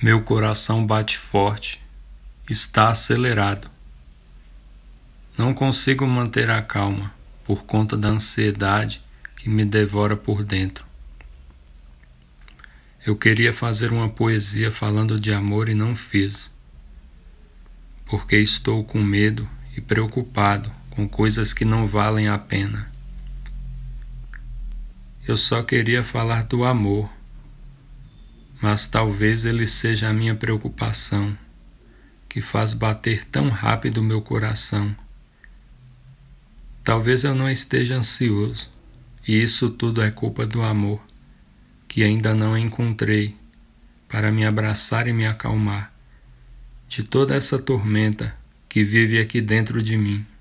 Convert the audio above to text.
Meu coração bate forte, está acelerado. Não consigo manter a calma por conta da ansiedade que me devora por dentro. Eu queria fazer uma poesia falando de amor e não fiz, porque estou com medo e preocupado com coisas que não valem a pena. Eu só queria falar do amor mas talvez ele seja a minha preocupação, que faz bater tão rápido o meu coração. Talvez eu não esteja ansioso, e isso tudo é culpa do amor, que ainda não encontrei, para me abraçar e me acalmar de toda essa tormenta que vive aqui dentro de mim.